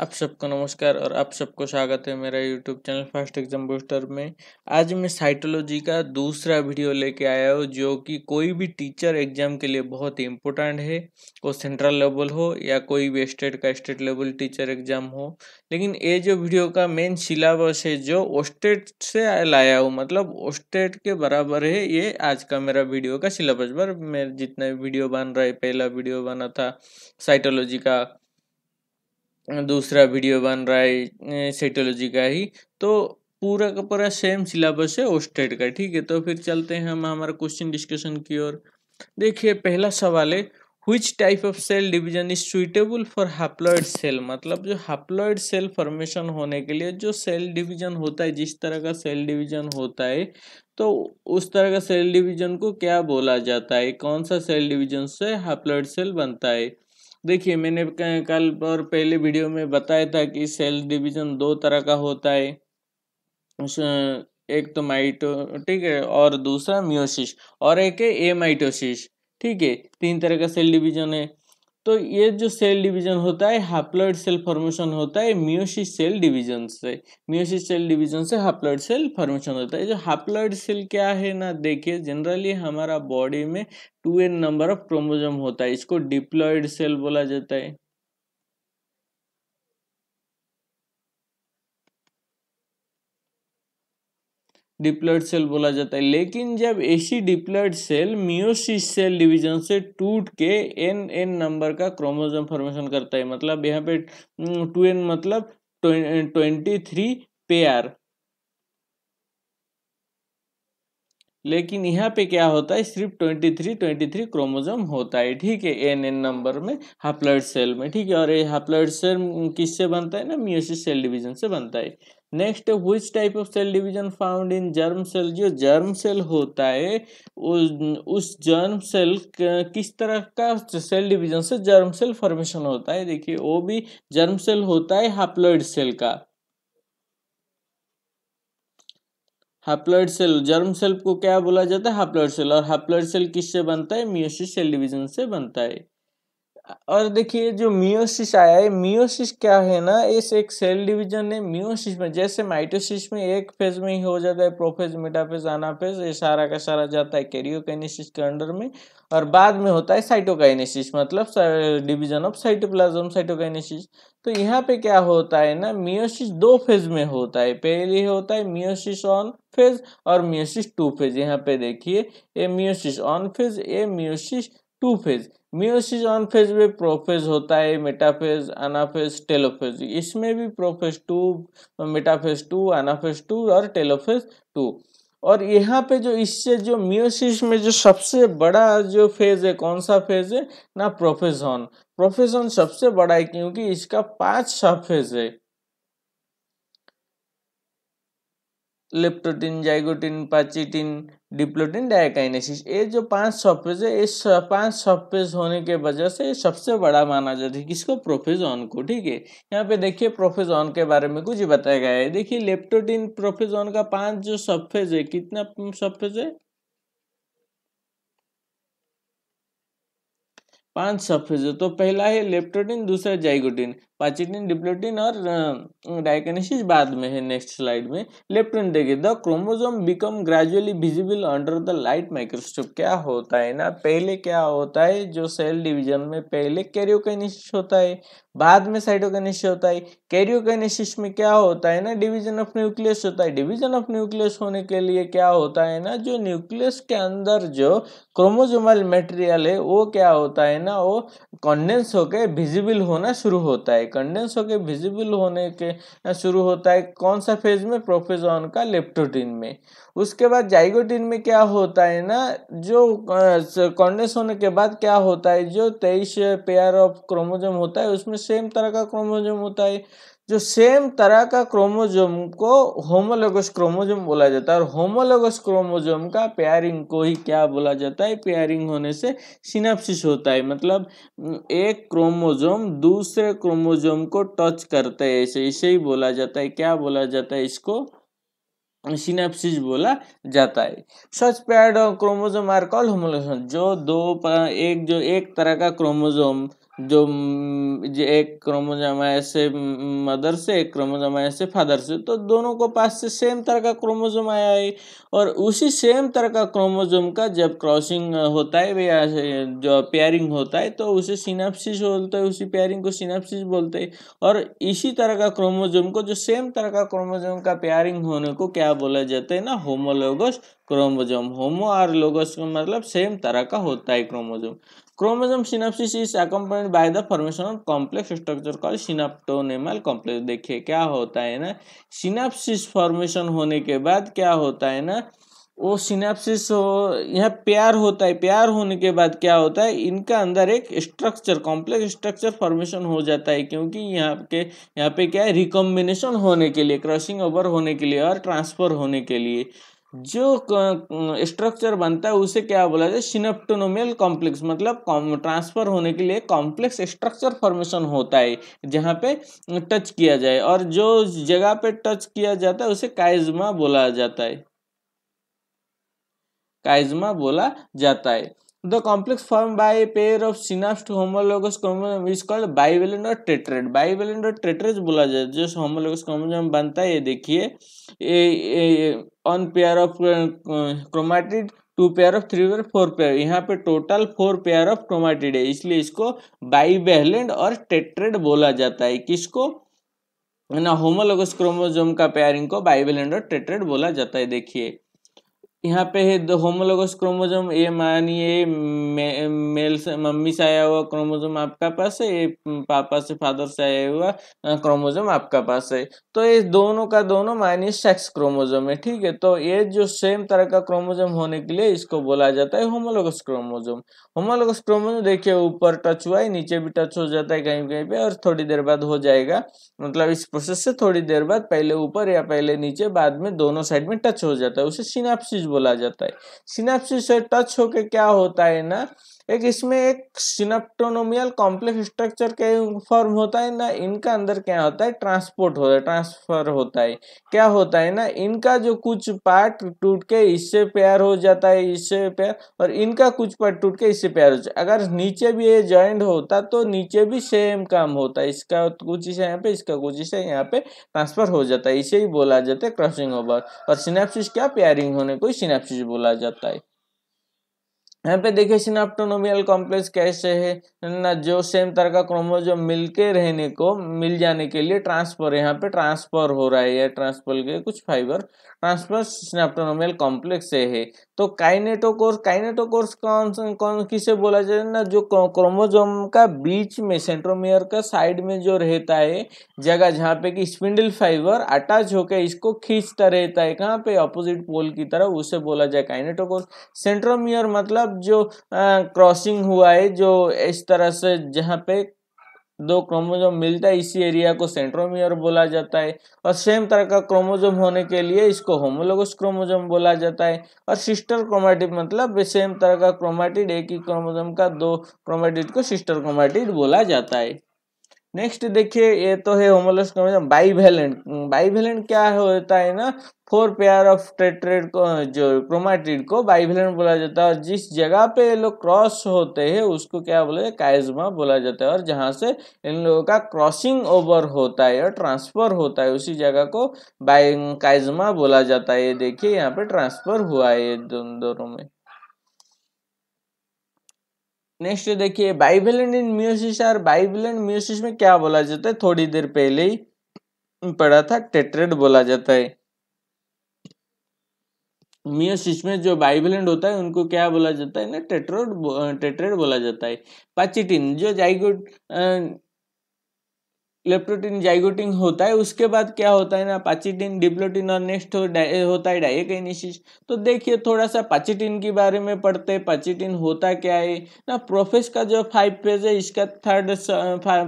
आप सबको नमस्कार और आप सबको स्वागत है मेरा YouTube channel first exam booster में आज मैं साइटोलॉजी का दूसरा वीडियो लेके आया हूँ जो कि कोई भी टीचर एग्जाम के लिए बहुत ही इम्पोर्टेंट है वो सेंट्रल लेवल हो या कोई भी स्टेट का स्टेट लेवल टीचर एग्जाम हो लेकिन ये जो वीडियो का मेन सिलेबस है जो ओस्टेट से लाया हूँ मतलब ओस्टेट के बराबर है ये आज का मेरा वीडियो का सिलेबस पर मैं जितना वीडियो बन रहा है पहला वीडियो बना था साइटोलॉजी का दूसरा वीडियो बन रहा है साइटोलॉजी का ही तो पूरा का पूरा सेम सिलेबस है ओस्टेड का ठीक है तो फिर चलते हैं हम हमारा क्वेश्चन डिस्कशन की ओर देखिए पहला सवाल है which type of cell division is suitable for haploid cell मतलब जो हैप्लॉइड सेल फॉर्मेशन होने के लिए जो सेल डिविजन होता है जिस तरह का सेल डिविजन होता है तो उस तरह का सेल डिविजन को क्या बोला जाता है कौन सा सेल डिविजन से हैप्लॉइड सेल बनता है देखिए मैंने कल और पहले वीडियो में बताया था कि सेल डिवीजन दो तरह का होता है एक तो माइटो ठीक है और दूसरा म्योसिस और एक है एमाइटोसिस ठीक है तीन तरह का सेल डिवीजन है तो ये जो सेल डिवीजन होता है हाप्लॉइड सेल फॉर्मेशन होता है मियोसिस सेल डिवीजन से मियोसिस सेल डिवीजन से हाप्लॉइड सेल फॉर्मेशन होता है जो हाप्लॉइड सेल क्या है ना देखिए जनरली हमारा बॉडी में two N number of chromosome होता है इसको डिप्लॉइड सेल बोला जाता है डिप्लॉयड सेल बोला जाता है लेकिन जब ऐसी diploid cell meiosis cell division से टूट के एन एन नंबर का क्रोमोजोम फॉर्मेशन करता है मतलब यहाँ पे टू हम्म, एन मतलब ट्वेंटी थ्री पेयर लेकिन यहाँ पे क्या होता है सिर्फ 23 23 क्रोमोजोम होता है ठीक है एन एन नंबर में हाप्लॉइड सेल में ठीक है और ये हाप्लॉइड सेल किससे बनता है ना मियोसिस सेल डिवीजन से बनता है next which type of cell division found in germ cell जो जर्म सेल होता है उस जर्म सेल किस तरह का सेल डिवीजन से जर्म सेल फॉर्मेशन होता है देखिए वो भी जर्म सेल होता है हाप्लॉइड सेल का हैप्लॉइड सेल जर्म सेल को क्या बोला जाता है हैप्लॉइड सेल और हैप्लॉइड सेल किससे बनता है मियोसिस सेल डिवीजन से बनता है और देखिए जो मियोसिस आया है मियोसिस क्या है ना इस एक सेल डिवीजन है मियोसिस में जैसे माइटोसिस में एक फेज में ही हो जाता है प्रोफेज मेटाफेज एनाफेज ये सारा का सारा जाता है कैरियोकाइनेसिस के अंडर में और बाद में होता है साइटोकाइनेसिस मतलब डिवीजन ऑफ साइटोप्लाज्म साइटोकाइनेसिस तो यहाँ पे क्या होता है ना मियोसिस दो फेज में होता है पहले होता है मियोसिस ऑन फेज और मियोसिस टू फेज यहाँ पे देखिए a meiosis one phase a meiosis two phase meiosis one phase में प्रोफेज होता है मेटाफेज अनाफेज टेलोफेज इसमें भी prophase two metaphase two anaphase two और टेलोफेज टू और यहाँ पे जो इससे जो मियोसिस में जो सबसे बड़ा जो फेज है कौन सा फेज है ना प्रोफेजन प्रोफेजन सबसे बड़ा है क्योंकि इसका पांच सब फेज है leptotene zygotene pachytene diplotene diakinesis ये जो पांच सॉफ्टवेज है इस पांच सॉफ्टवेज होने के वजह से सबसे बड़ा माना जाता है किसको प्रोफेजोन को ठीक है यहाँ पे देखिए प्रोफेजोन के बारे में कुछ बताया गया है देखिए लेप्टोटिन प्रोफेजोन का पांच जो सॉफ्टवेज है कितना सॉफ्टवेज है पांच है तो पहला है लेप्टोटिन दूसरा जाइगोटिन पाचिटिन डिप्लोटिन और डायकनेसिस बाद में है नेक्स्ट स्लाइड में लेफ्ट हैंड देखिए the chromosome become gradually visible under the light microscope क्या होता है ना पहले क्या होता है जो सेल डिवीजन में पहले कैरियोकाइनेसिस होता है बाद में साइटोकाइनेसिस होता है कैरियोकाइनेसिस में क्या होता है ना डिवीजन ऑफ न्यूक्लियस होता है डिवीजन ऑफ न्यूक्लियस होने के लिए क्या होता है ना जो न्यूक्लियस के अंदर जो क्रोमोजोमल मटेरियल है वो क्या होता है ना वो कॉन्डेंस होकर विजिबल होना शुरू होता है कंडेंस होकर विजिबल होने के शुरू होता है कौन सा फेज में प्रोफेजोन का लेप्टोटिन में उसके बाद जाइगोटिन में क्या होता है ना जो कंडेंस होने के बाद क्या होता है जो तेईस पेयर ऑफ क्रोमोजोम होता है उसमें सेम तरह का क्रोमोजोम होता है जो सेम तरह का क्रोमोजोम को होमोलोगस क्रोमोजोम बोला जाता है और होमोलोगस क्रोमोजोम का पेयरिंग को ही क्या बोला जाता है पेयरिंग होने से सिनेप्सिस होता है मतलब एक क्रोमोजोम दूसरे क्रोमोजोम को टच करता है ऐसे इसे ही बोला जाता है क्या बोला जाता है इसको सिनेप्सिस बोला जाता है such paired chromosome are call homologous जो दो एक जो एक तरह का क्रोमोजोम जो एक क्रोमोजाम है से मदर से एक क्रोमोजाम है ऐसे फादर से तो दोनों को पास से सेम तरह का क्रोमोजोम आया है और उसी सेम तरह का क्रोमोजोम का जब क्रॉसिंग होता है या जो पेयरिंग होता है तो उसे सिनाप्सिस बोलते हैं उसी पेयरिंग को सिनाप्सिस बोलते हैं और इसी तरह का क्रोमोजोम को जो सेम तरह का क्रोमोजोम का पेयरिंग होने को क्या बोला जाता है ना होमोलोगस क्रोमोजोम होमो और लोगस मतलब सेम तरह का होता है chromosome Chromosome synapsis is accompanied by the formation of complex structure call synaptonemal complex देखिए क्या होता है ना synapsis फॉर्मेशन होने के बाद क्या होता है ना वो सिनेप्सिस हो यह प्यार होता है प्यार होने के बाद क्या होता है इनका अंदर एक स्ट्रक्चर कॉम्प्लेक्स स्ट्रक्चर फॉर्मेशन हो जाता है क्योंकि यहाँ के यहाँ पे क्या है रिकॉम्बिनेशन होने के लिए क्रॉसिंग ओवर होने के लिए और ट्रांसफर होने के लिए जो स्ट्रक्चर बनता है उसे क्या बोला जाए सिनेप्टोनोमियल कॉम्प्लेक्स मतलब ट्रांसफर होने के लिए कॉम्प्लेक्स स्ट्रक्चर फॉर्मेशन होता है जहाँ पे टच किया जाए और जो जगह पे टच किया जाता है उसे काइज्मा बोला जाता है काइज्मा बोला जाता है The complex formed by a pair of synapsed homologous chromosome is called bivalent or tetrad. Bivalent or tetrad बोला जाए जो homologous chromosome बनता है ये देखिए on pair of chromatid two pair of three pair four pair यहाँ पे total four pair of chromatid है इसलिए इसको बाईवेलेंट और टेट्रेड बोला जाता है किसको ना होमोलोगस क्रोमोजोम का पेयरिंग को बाइवेलेंट और टेट्रेड बोला जाता है देखिए यहाँ पे है दो होमोलोगस क्रोमोजोम ये मानिए मे, मेल से मम्मी से आया हुआ क्रोमोजोम आपका पास है ये पापा से फादर से आया हुआ क्रोमोजोम आपका पास है तो ये दोनों का दोनों मानिए सेक्स क्रोमोजोम है ठीक है तो ये जो सेम तरह का क्रोमोजोम होने के लिए इसको बोला जाता है होमोलोगस क्रोमोजोम होमोलोगस क्रोमोजोम देखिए ऊपर टच हुआ है नीचे भी टच हो जाता है कहीं कहीं पर और थोड़ी देर बाद हो जाएगा मतलब इस प्रोसेस से थोड़ी देर बाद पहले ऊपर या पहले नीचे बाद में दोनों साइड में टच हो जाता है उसे सिनाप्सिस बोला जाता है सिनेप्सिस से टच होकर क्या होता है ना एक इसमें एक सिनेप्टोनोमियल कॉम्प्लेक्स स्ट्रक्चर के फॉर्म होता है ना इनका अंदर क्या होता है ट्रांसपोर्ट होता है ट्रांसफर होता है क्या होता है ना इनका जो कुछ पार्ट टूट के इससे प्यार हो जाता है इससे प्यार और इनका कुछ पार्ट टूट के इससे प्यार हो जाता है अगर नीचे भी ये ज्वाइंट होता तो नीचे भी सेम काम होता है इसका कुछ इसे यहाँ पे इसका कुछ इसे यहाँ पे ट्रांसफर हो जाता है इसे ही बोला जाता है क्रॉसिंग ओवर और सिनेप्सिस क्या पेयरिंग होने को ही सिनेप्सिस बोला जाता है यहाँ पे देखिए सिनाप्टोनोमियल कॉम्प्लेक्स कैसे है ना जो सेम तरह का क्रोमोजोम मिलके रहने को मिल जाने के लिए ट्रांसफर यहाँ पे ट्रांसफर हो रहा है या ट्रांसफर के कुछ फाइबर ट्रांसफर सिनाप्टोनोमियल कॉम्प्लेक्स से है तो काइनेटोकोर्स काइनेटोकोर्स कौन कौन किसे बोला जाए ना जो क्रोमोजोम का बीच में सेंट्रोमियर का साइड में जो रहता है जगह जहाँ पे कि स्पिंडल फाइबर अटैच होकर इसको खींचता रहता है कहाँ पे अपोजिट पोल की तरह उसे बोला जाए काइनेटोकोर्स सेंट्रोमियर मतलब मतलब जो क्रॉसिंग हुआ है जो इस तरह से जहाँ पे दो क्रोमोजोम मिलता है इसी एरिया को सेंट्रोमियर बोला जाता है और सेम तरह का क्रोमोजोम होने के लिए इसको होमोलोगस क्रोमोजोम बोला जाता है और सिस्टर क्रोमेटिड मतलब सेम तरह का क्रोमेटिड एक ही क्रोमोजोम का दो क्रोमेटिड को सिस्टर क्रोमेटिड बोला जाता है नेक्स्ट देखिए ये तो है होमोलस कन्वर्जन बाइवेलेंट बाइवेलेंट क्या होता है ना फोर पेयर ऑफ टेट्रेड को जो क्रोमाटिड को बाइवेलेंट बोला जाता है और जिस जगह पे ये लोग क्रॉस होते हैं उसको क्या बोले काइजमा बोला जाता है और जहाँ से इन लोगों का क्रॉसिंग ओवर होता है और ट्रांसफर होता है उसी जगह को बाई काइजमा बोला जाता है ये देखिए यहाँ पे ट्रांसफर हुआ है ये दोनों में नेक्स्ट देखिए एंड इन म्यूसिस और एंड म्यूसिस में क्या बोला जाता है थोड़ी देर पहले ही पढ़ा था टेट्रेड बोला जाता है म्यूसिस में जो एंड होता है उनको क्या बोला जाता है ना टेट्रोड टेट्रेड बोला जाता है पाचिटिन जो जाइगोट लेप्टोटिन जाइगोटिन होता है उसके बाद क्या होता है ना पाचिटिन डिप्लोटिन और नेक्स्ट हो, होता है डाइकेनिसिस तो देखिए थोड़ा सा पाचिटिन के बारे में पढ़ते हैं पाचिटिन होता क्या है ना प्रोफेस का जो फाइव फेज है इसका थर्ड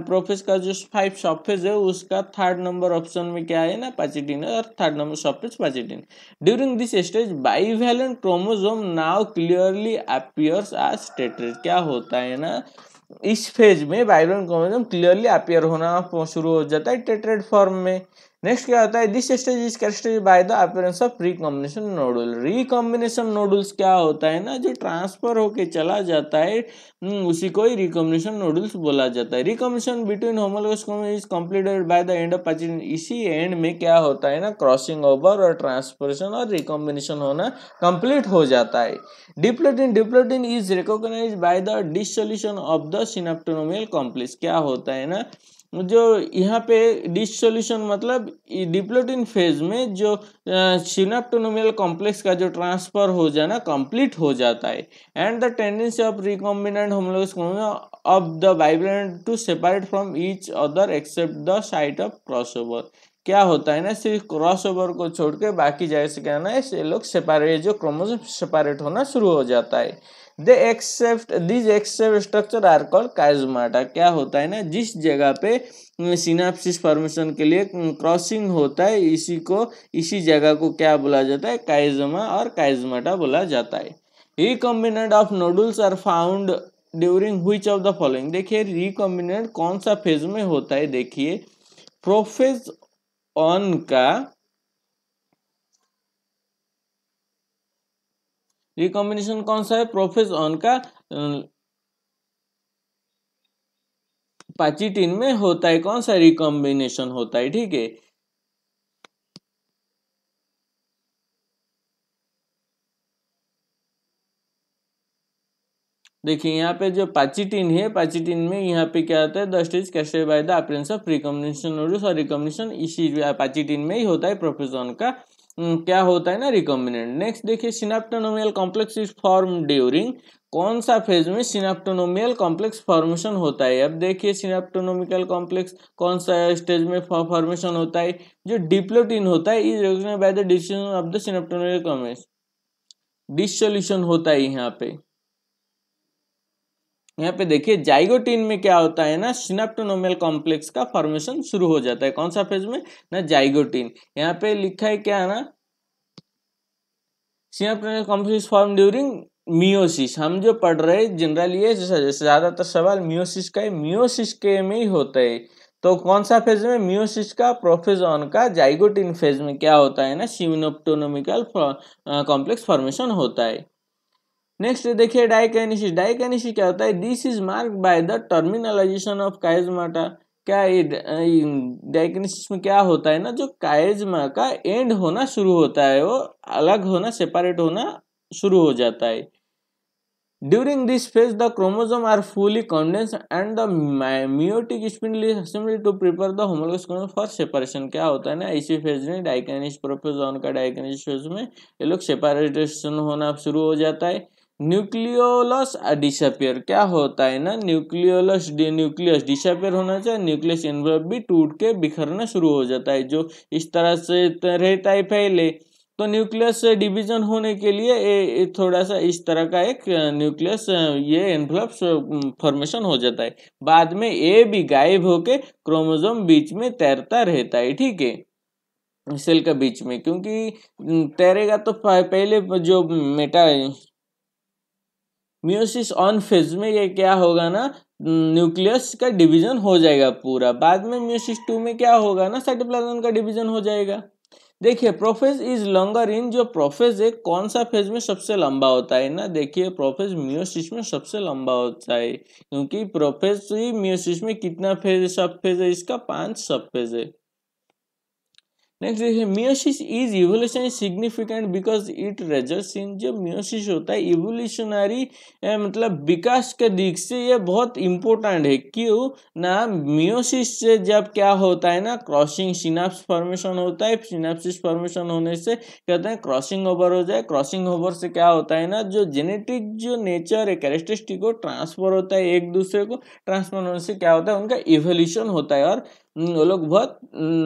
प्रोफेस का जो फाइव सॉफ फेज है उसका थर्ड नंबर ऑप्शन में क्या है ना पाचिटिन और third number sub phase pachytene during this stage bivalent chromosome now clearly appears as स्टेटेड क्या होता है ना इस फेज में बाइब्रोन क्रोमोजोम क्लियरली अपियर होना शुरू हो जाता है टेट्रेड फॉर्म में नेक्स्ट क्या होता है this stage is characterise by the appearance of recombination nodule recombination nodules क्या होता है ना जो ट्रांसफर होके चला जाता है हम्म, उसी को ही रिकॉम्बिनेशन नोडल्स बोला जाता है recombination between homologous is completed by the end of pachytene इसी एंड में क्या होता है ना क्रॉसिंग ओवर और ट्रांसफरेशन और रिकॉम्बिनेशन होना कंप्लीट हो जाता है diplotene diplotene is recognise by the dissolution of the synaptonemal complex क्या होता है ना जो यहाँ पे डिसोल्यूशन मतलब डिप्लोटिन फेज में जो सिनाप्टोनोमियल कॉम्प्लेक्स का जो ट्रांसफर हो जाना कंप्लीट हो जाता है and the tendency of recombinant homologous of the vibrant to separate from each other except the site of crossover क्या होता है ना सिर्फ क्रॉस ओवर को छोड़ के बाकी जैसे क्या ना ये लोग सेपारेट जो क्रोमोसोम सेपारेट होना शुरू हो जाता है they except these except structure are call chiasmata क्या होता है ना जिस जगह पे सिनाप्सिस फॉर्मेशन के लिए क्रॉसिंग होता है इसी को इसी जगह को क्या बोला जाता है काइजमा और काइजमाटा बोला जाता है recombinant of nodules are found during हुई ऑफ द फॉलोइंग देखिए रिकॉम्बिनेट कौन सा फेज में होता है देखिए प्रोफेज ऑन का रिकॉम्बिनेशन कौन सा है प्रोफेस ऑन का पाचिटिन में होता है कौन सा रिकॉम्बिनेशन होता है ठीक है देखिए यहाँ पे जो पाचिटिन है पाचिटिन में यहाँ पे क्या होता है द स्टेज कैसे by the appearance of recombination और रिकॉम्बिनेशन इसी पाचिटिन में ही होता है ऑन का हम्म, क्या होता है ना रिकॉम्बिनेंट नेक्स्ट देखिए synaptonemal complex is form during कौन सा फेज में सिनाप्टोनोमियल कॉम्प्लेक्स फॉर्मेशन होता है अब देखिए सिनाप्टोनोमिकल कॉम्प्लेक्स कौन सा स्टेज में फॉर्मेशन होता है जो डिप्लोटिन होता है is regular by the dissolution of the synaptonemal complex dissolution होता है यहाँ पे यहाँ पे देखिए जाइगोटीन में क्या होता है ना सिनाप्टोनोमल कॉम्प्लेक्स का फॉर्मेशन शुरू हो जाता है कौन सा फेज में ना जाइगोटीन यहाँ पे लिखा है क्या है ना synaptonemal complex form during meiosis हम जो पढ़ रहे जनरल ज़्यादातर सवाल मियोसिस का है मियोसिस के में ही होता है तो कौन सा फेज में मियोसिस का प्रोफेजॉन का जाइगोटिन फेज में क्या होता है ना सिमिनोप्टोनोमिकल कॉम्प्लेक्स फॉर्मेशन होता है नेक्स्ट देखिए डाइकाइनेसिस डाइकाइनेसिस क्या होता है this is mark by the terminalisation of chiasmata क्या ये डाइकाइनेसिस में क्या होता है ना जो काइजमा का एंड होना शुरू होता है वो अलग होना सेपरेट होना शुरू हो जाता है during this phase the chromosome are fully condense and the meiotic spindle assembly to prepare the homologous chromosome for separation क्या होता है ना इसी फेज में डाइकाइनिस प्रोफेजोन का डाइकाइनिस फेज में ये लोग सेपरेटेशन होना शुरू हो जाता है न्यूक्लियोलस डिसअपियर क्या होता है ना न्यूक्लियोलस न्यूक्लियस डिसअपियर होना चाहिए न्यूक्लियस एनवलप भी टूट के बिखरना शुरू हो जाता है जो इस तरह से तो रहता है पहले तो न्यूक्लियस डिवीजन होने के लिए ए, ए, थोड़ा सा इस तरह का एक न्यूक्लियस ये एनवलप फॉर्मेशन हो जाता है बाद में ए भी गायब होके क्रोमोजोम बीच में तैरता रहता है ठीक है सेल के बीच में क्योंकि तैरेगा तो पहले जो मेटा म्यूसिस ऑन फेज में ये क्या होगा ना न्यूक्लियस का डिवीजन हो जाएगा पूरा बाद में म्यूसिस टू में क्या होगा ना साइटोप्लाज्म का डिवीजन हो जाएगा देखिए प्रोफेज इज लॉन्गर इन जो प्रोफेज है कौन सा फेज में सबसे लंबा होता है ना देखिए प्रोफेज म्यूसिस में सबसे लंबा होता है क्योंकि प्रोफेज ही में कितना फेज सब फेज है इसका पांच सब फेज है नेक्स्ट देखिए meiosis is evolution significant because it result in जो मियोसिस होता है इवोल्यूशनरी मतलब विकास के दिख से ये बहुत इंपॉर्टेंट है क्यों ना मियोसिस से जब क्या होता है ना क्रॉसिंग सिनाप्स फॉर्मेशन होता है सिनाप्सिस फॉर्मेशन होने से कहते हैं क्रॉसिंग ओवर हो जाए क्रॉसिंग ओवर से क्या होता है ना जो जेनेटिक जो नेचर है कैरेक्टरिस्टिक वो ट्रांसफर होता है एक दूसरे को ट्रांसफर होने से क्या होता है उनका इवोल्यूशन होता है और हम्म, वो लोग बहुत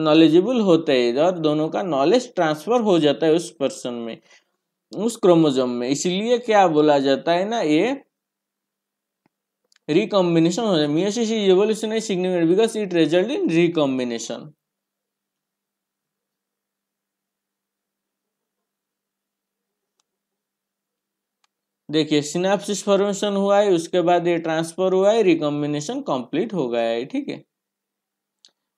नॉलेजेबल होते हैं और दोनों का नॉलेज ट्रांसफर हो जाता है उस पर्सन में उस क्रोमोजोम में इसीलिए क्या बोला जाता है ना ये रिकॉम्बिनेशन हो जाए is significant because it result in recombination देखिए सिनाप्सिस फॉर्मेशन हुआ है उसके बाद ये ट्रांसफर हुआ है रिकॉम्बिनेशन कंप्लीट हो गया है ठीक है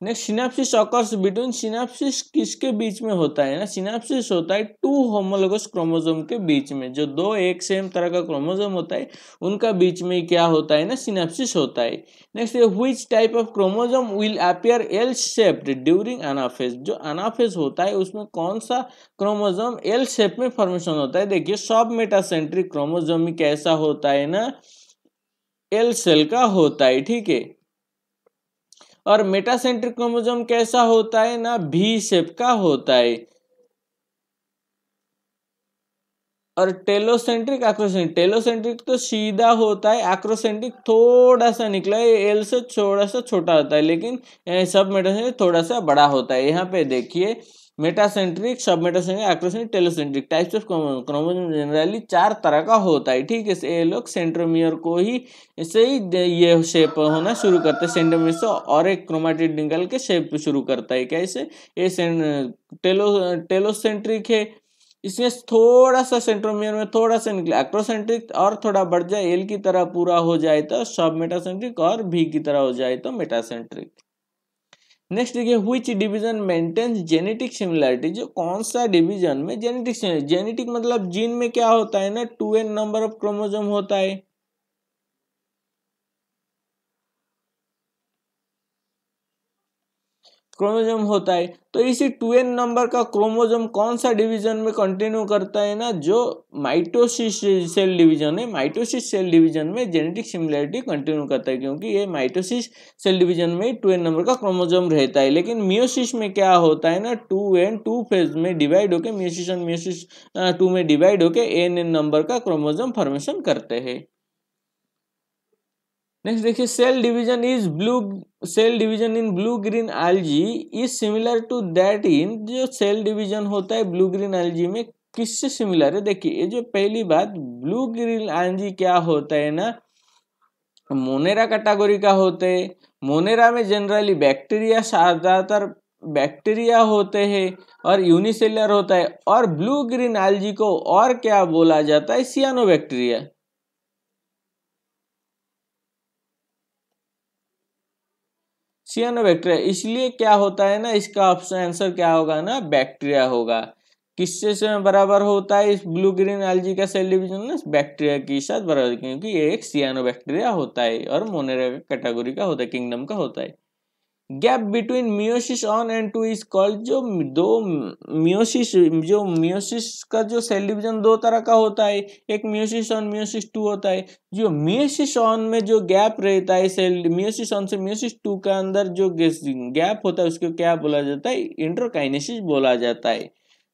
next synapsis occurs between synapsis किसके बीच में होता है ना सिनाप्सिस होता है टू होमोलोगस क्रोमोजोम के बीच में जो दो एक सेम तरह का क्रोमोजोम होता है उनका बीच में क्या होता है ना सिनाप्सिस होता है next which type of chromosome will appear L shaped during anaphase जो अनाफेज होता है उसमें कौन सा क्रोमोजोम एल शेप में फॉर्मेशन होता है देखिए सब मेटासेंट्रिक क्रोमोजोम कैसा होता है ना एल सेल का होता है ठीक है और मेटासेंट्रिक क्रोमोजोम कैसा होता है ना भी शेप का होता है और टेलोसेंट्रिक आक्रोसेंट्रिक टेलोसेंट्रिक तो सीधा होता है आक्रोसेंट्रिक थोड़ा सा निकला है एल से थोड़ा सा छोटा होता है लेकिन सब मेटासेंट्रिक थोड़ा सा बड़ा होता है यहाँ पे देखिए metacentric submetacentric acrocentric telocentric types of chromosome generally चार तरह का होता है ठीक है ये लोग सेंट्रोमियर को ही से ही ये शेप होना शुरू करते हैं सेंट्रोमियर से और एक क्रोमाटिड निकल के शेप शुरू करता है कैसे ये टेलो टेलोसेंट्रिक है इसमें थोड़ा सा सेंट्रोमियर में थोड़ा सा निकले एक्ट्रोसेंट्रिक और थोड़ा बढ़ जाए एल की तरह पूरा हो जाए तो सब मेटासेंट्रिक और भी की तरह हो जाए तो मेटासेंट्रिक नेक्स्ट देखिए हुई डिवीजन मेंटेन्स जेनेटिक सिमिलैरिटी जो कौन सा डिवीजन में जेनेटिक जेनेटिक मतलब जीन में क्या होता है ना two N number of chromosome होता है क्रोमोजोम होता है तो इसी टू एन नंबर का क्रोमोजोम कौन सा डिवीजन में कंटिन्यू करता है ना जो माइटोसिस सेल डिवीजन है माइटोसिस सेल डिवीजन में जेनेटिक सिमिलैरिटी कंटिन्यू करता है क्योंकि ये माइटोसिस सेल डिवीजन में टू एन नंबर का क्रोमोजोम रहता है लेकिन मियोसिस में क्या होता है ना टू एन टू फेज में डिवाइड होके मियोसिस एंड मियोसिस टू में डिवाइड होके एन एन नंबर का क्रोमोजोम फॉर्मेशन करते हैं नेक्स्ट देखिए cell division is blue cell division in blue green algae is similar to that in जो cell division होता है ब्लू ग्रीन एल्जी में किससे सिमिलर है देखिए ये जो पहली बात ब्लू ग्रीन एल्जी क्या होता है ना मोनेरा कैटागोरी का होते है मोनेरा में जनरली बैक्टीरिया ज़्यादातर बैक्टीरिया होते हैं और यूनिसेलर होता है और ब्लू ग्रीन एल्जी को और क्या बोला जाता है सियानो बैक्टीरिया सियानो बैक्टीरिया इसलिए क्या होता है ना इसका ऑप्शन आंसर क्या होगा ना बैक्टीरिया होगा किससे से बराबर होता है इस ब्लू ग्रीन एलजी का सेल डिविजन ना बैक्टीरिया के साथ बराबर क्योंकि ये एक सियानो बैक्टीरिया होता है और मोनेरा कैटेगोरी का होता है किंगडम का होता है gap between meiosis one and two is called जो दो मियोसिस जो मियोसिस का जो सेल डिवीजन दो तरह का होता है एक मियोसिस ऑन मियोसिस टू होता है जो मियोसिस ऑन में जो गैप रहता है सेल मियोसिस ऑन से मियोसिस टू के अंदर जो गैप होता है उसको क्या बोला जाता है इंट्रोकाइनेसिस बोला जाता है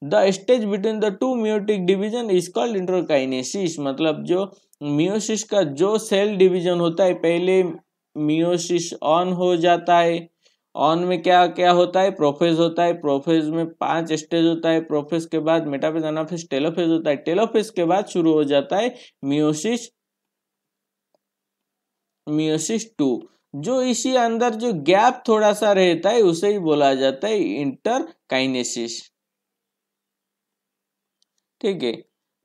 the stage between the two meiotic division is called interkinesis मतलब जो मियोसिस का जो सेल डिवीजन होता है पहले मियोसिस ऑन हो जाता है ऑन में क्या क्या होता है प्रोफेज होता है प्रोफेज में पांच स्टेज होता है प्रोफेज के बाद मेटाफेज अनाफेज टेलोफेज होता है टेलोफेज के बाद शुरू हो जाता है मियोसिस मियोसिस टू जो इसी अंदर जो गैप थोड़ा सा रहता है उसे ही बोला जाता है इंटर काइनेसिस ठीक है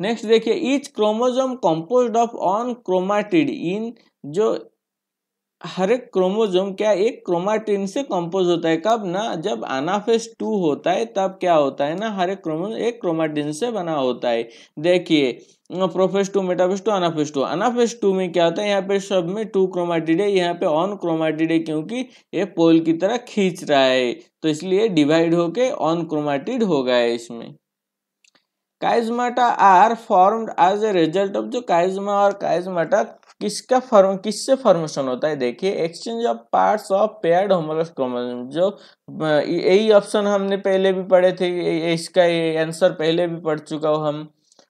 नेक्स्ट देखिए each chromosome composed of one chromatid in जो हर एक क्रोमोजोम क्या एक क्रोमाटिन से कंपोज होता है कब ना जब अनाफेस टू होता है तब क्या होता है ना हर एक क्रोमोजोम एक क्रोमाटिन से बना होता है देखिए prophase two metaphase two anaphase two anaphase two में क्या होता है यहाँ पे सब में टू क्रोमाटिड है यहाँ पे ऑन क्रोमाटिड है क्योंकि ये पोल की तरह खींच रहा है तो इसलिए डिवाइड होके ऑन क्रोमाटिड हो गया इसमें chiasmata are formed as a result of जो काइजमा और काइजमाटा किसका फॉर्म किससे फॉर्मेशन होता है देखिए exchange of parts of paired homologous chromosome जो यही ऑप्शन हमने पहले भी पढ़े थे इसका आंसर पहले भी पढ़ चुका हो हम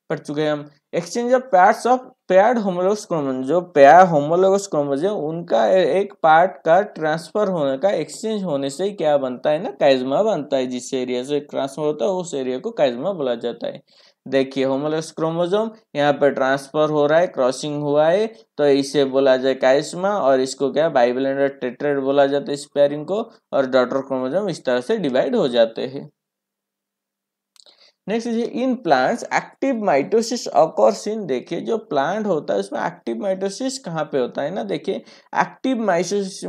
पढ़ चुके हैं हम exchange of parts of paired homologous chromosome जो पेयर होमोलोगस क्रोमोजोम उनका एक पार्ट का ट्रांसफर होने का एक्सचेंज होने से क्या बनता है ना काइजमा बनता है जिस एरिया से ट्रांसफर होता है उस एरिया को काइजमा बोला जाता है देखिए होमोलस क्रोमोजोम यहाँ पर ट्रांसफर हो रहा है क्रॉसिंग हुआ है तो इसे बोला जाए काइसमा और इसको क्या बाइबलेंडर टेट्रेड बोला जाता है स्पेयरिंग को और डॉटर क्रोमोजोम इस तरह से डिवाइड हो जाते हैं next in plants active mitosis occurs in देखिए जो प्लांट होता है उसमें एक्टिव माइटोसिस कहाँ पे होता है ना देखिए एक्टिव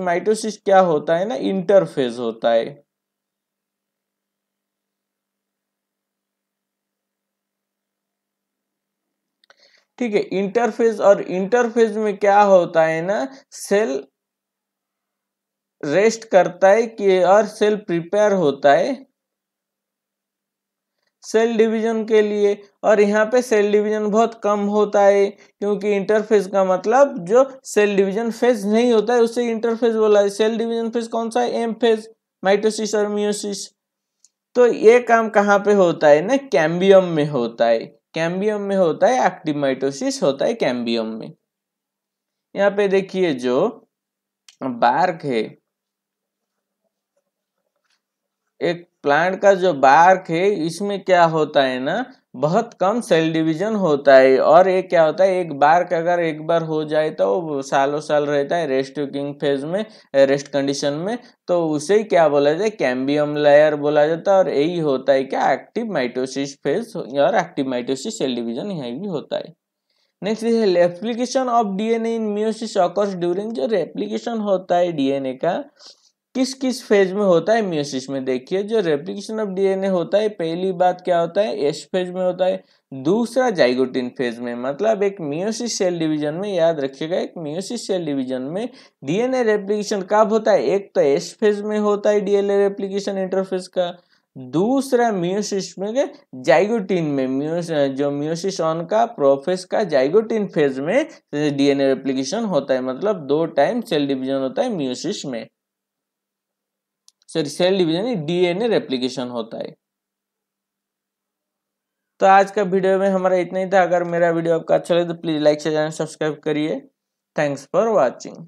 माइटोसिस क्या होता है ना इंटरफेज होता है ठीक है इंटरफेज और इंटरफेज में क्या होता है ना सेल रेस्ट करता है कि और सेल प्रिपेयर होता है सेल डिवीजन के लिए और यहाँ पे सेल डिवीजन बहुत कम होता है क्योंकि इंटरफेस का मतलब जो सेल डिवीजन फेज नहीं होता है उसे इंटरफेस बोला है सेल डिवीजन फेज कौन सा है एम फेज माइटोसिस और मियोसिस तो ये काम कहाँ पे होता है ना कैम्बियम में होता है कैम्बियम में होता है एक्टिव माइटोसिस होता है कैम्बियम में यहाँ पे देखिए जो बार्क है एक प्लांट का जो बार्क है इसमें क्या होता है ना बहुत कम सेल डिवीजन होता है और ये क्या होता है एक बार का अगर एक बार हो जाए तो वो सालों साल रहता है रेस्ट किंग फेज में रेस्ट कंडीशन में तो उसे ही क्या बोला जाए कैम्बियम लेयर बोला जाता है और यही होता है क्या एक्टिव माइटोसिस फेज और एक्टिव माइटोसिस सेल डिवीजन यहाँ भी होता है नेक्स्ट है application of DNA in meiosis occurs during जो रेप्लीकेशन होता है डीएनए का किस किस फेज में होता है म्यूसिस में देखिए जो रेप्लिकेशन ऑफ डीएनए होता है पहली बात क्या होता है एस फेज में होता है दूसरा जाइगोटिन फेज में मतलब एक म्यूसिस सेल डिवीजन में याद रखिएगा एक म्यूसिस सेल डिवीजन में डीएनए रेप्लिकेशन कब होता है एक तो एस फेज में होता है डीएनए रेप्लिकेशन इंटरफेज का दूसरा म्यूसिस में जाइगोटिन में म्यूस जो म्यूसिस ऑन का प्रोफेस का जाइगोटिन फेज में डीएनए रेप्लिकेशन होता है मतलब दो टाइम सेल डिवीजन होता है म्यूसिस में sorry cell division DNA replication होता है तो आज का वीडियो में हमारा इतना ही था अगर मेरा वीडियो आपका अच्छा लगे तो please like share and subscribe करिए थैंक्स फॉर वॉचिंग